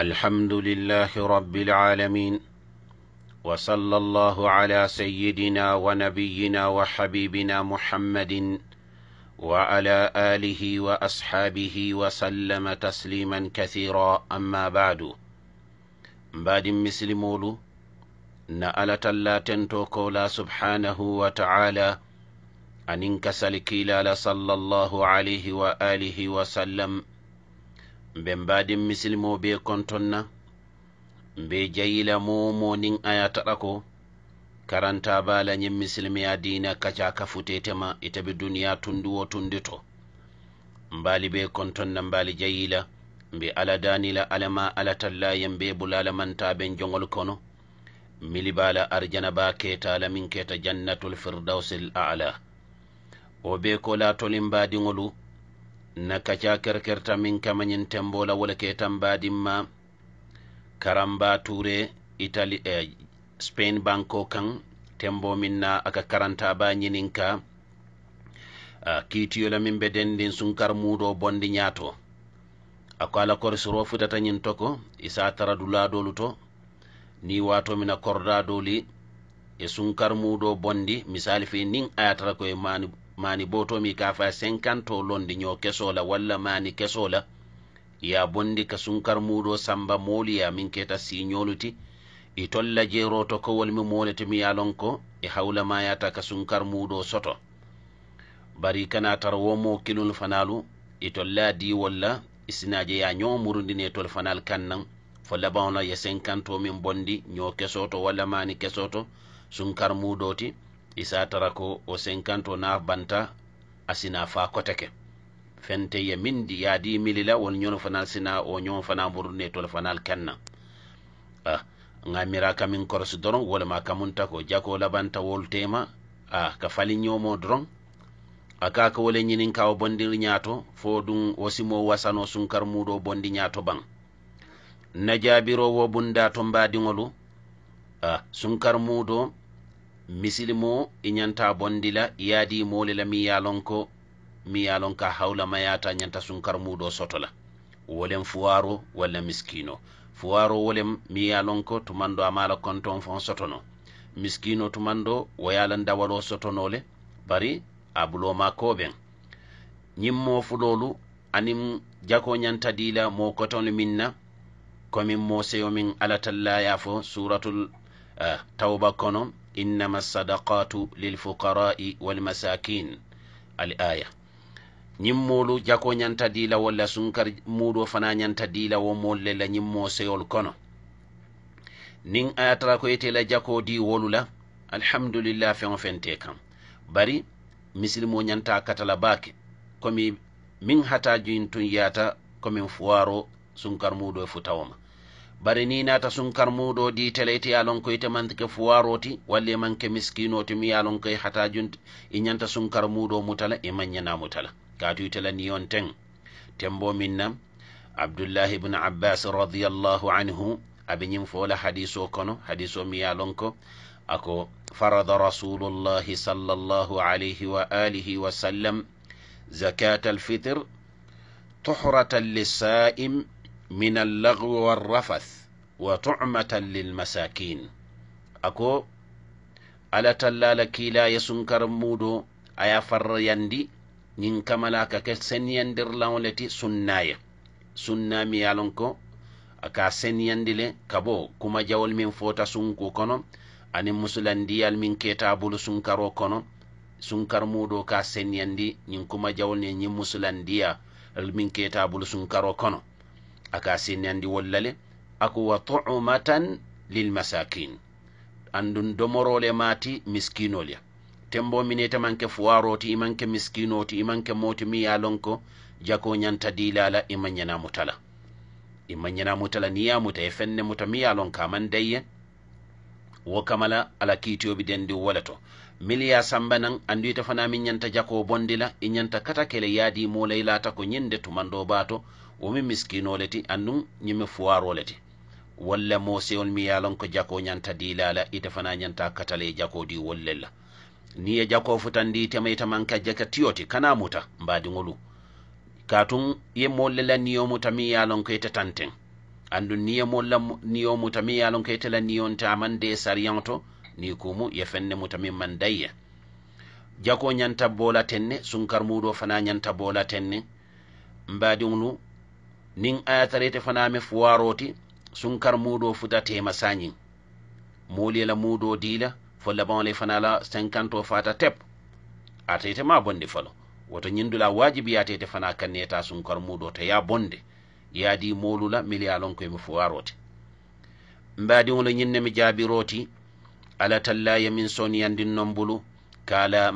الحمد لله رب العالمين وصلى الله على سيدنا ونبينا وحبيبنا محمد وعلى آله وأصحابه وسلم تسليما كثيرا أما بعد بعد مسلمولو نألة لا تنتوكو لا سبحانه وتعالى أن انكسل كيلال صلى الله عليه وآله وسلم mben mbaadin misilmo be kontonna mbe jayila mo mo nin aya taɗa ko karanta bala yin misilmi a dina kaca ka futetema ita bi duniya tunduwo tundito mbali be kontonna mbali jayila mbe ala danila alama ala talla yen be bulalamanta ben jogol kono mili bala arjana ba keta lamin keta jannatul firdausil ala o be ko latolin mbadiŋolu nakkaca kerkerta min kamañin tembola wala ketan badinma karamba ture italy eh, spain banko kan tembo min na aka karanta ba ñininka uh, ah, kiitiyola min be dendin sunkar mudo bondi ñaato a ko ala kori soro fitata ñin toko isa tara duladolu to ni wato mina korda doli e sunkar mudo bondi misali fe nin ayatara koye mani mani bo tomi kafa cinquant to londi yo kesola walla mani kesola ya bondi ka sunkar muɗo samba moliya min keta si yoluti i tolla jero to kowol mi molete mi yalonko e hawla mayata ka sunkar muɗo soto bari kana tarwomo kilol fanalu i tolla di walla isinaje ya yo murdine tol fanal kannan fo labanla ye cinquant to min bondi yo kesoto walla mani kesoto sunkar muɗoti isa tara ko o senkanto na banta asina fa koteke fenteye mindi yaadi milila won ñono fanal sina o ñoon fana mburu ne tol fanal kenna a ga mira kamin korosi doron wolema kamunta ko jako labanta wol tema a ka fali ñoomo doron a ka ka wole ñinin kawo bondir ñaato fo dum wasimo wasano sunkar muɗo bondi ñaato ban na jaabirowo bunda to mbadiŋolu a sunkar muɗo misili mo i e ñanta bondi la e yaadi moole la mi yalonko mi yalonka hawla mayata ñanta sunkar muɗo soto la wolem fuwaro walla miskino fuwaro wolem mi yalonko tumando amala konton fon sotono miskino tumando woyala dawalo sotonole bari abuloma koɓen ñimmo fuɗolu anin jako ñanta dila mo kotonu minna komin mo seyomin alatallaya fo suratul uh, eh, tawba kono innama sadakatu lilfuqarai walmasakin al aya ñiŋ moolu jako ñanta diila walla sunkar muudo fana ñanta diila wo moolu le la ñiŋ mooseyol kono niŋ a ye tara ko ite la jako di wolu la alhamdulillah feŋo feŋ te kaŋ bari misilimo ñanta katala baake komi miŋ hata juin tun yaata komi fuwaro sunkar muudo e futawo ma bari ni nata sunkar muɗo di telete ya lon ko ite mantike fuwaroti walla e manke miskinoti mi ya lon ko hata junte i ñanta sunkar muɗo mutala e mañana mutala katu itala ni on ten tembo minna nam abdullahi ibnu abbas radiallahu anhu aɓe ñin fola hadiso kono hadiso mi ya lon ko ako farada rasulullahi sallallahu alayhi wa alihi wa sallam zakata alfitre tuhratan lissa'im min allaghwi warrafath wa tu'matan lilmasakin ako ala tallala kiila ye sunkar mudo a ye farrayandi ñiŋ kamala ka ke senniyandirlaŋo le ti sunna sunna mi ye a loŋ ko a le ka kuma jawol min fota sunku kono ani musulandiyal min keta bulu sunkaro kono sunkar mudo ka senniyandi ñiŋ kuma jawol ne ñiŋ musulandiya miŋ keta bulu sunkaro kono akasinandi wollale ako wa tu'matan lilmasakin andun domorole maati miskinol ya tembo minete manke fuwaroti imanke miskinoti imanke moti miya ya lonko jako ñanta dilala ima ñanamutala ima mutala ni yamuta e fenne muta mi ya lon dayye wo kamala ala kiitiyoɓe dendi wala to miliya samba nan andu ite fana min ñanta jako bondi la i ñanta kata kele yaadi mola i lata ko ñinde tumando bato womi miskino le ti andun ñimi fuwaro le ti walla mo mi yalon ko jako ñanta dila la ite fana ñanta katale jako di wolle ni ye jako futandi tema ita manka jaka tiyoti kana muta mbadiŋolu katun ye molle niyo muta mi yalon ko ite tanten andun ni ye niyo muta mi yalon ko ite la niyon ta amande sariyanto ni kumu yefenne mutamin man dayya jako ñanta bolaten ne sunkar muɗo fana ñanta bolaten ne mbadi nu nin ayatarete fana mi fuwaroti sunkar muɗo futa tema sañin mulila muɗo dila fo labanle fana la cinquante o fata tep atete ma bonde falo woto ñindula wajibi yatete fana kanneta sunkar muɗo to ya bonde yaadi molula miliya lonkoyemi fuwarote mbadi ulo ñinne mi jaabiroti ala min soniyandin min soniyandinnonbulu kala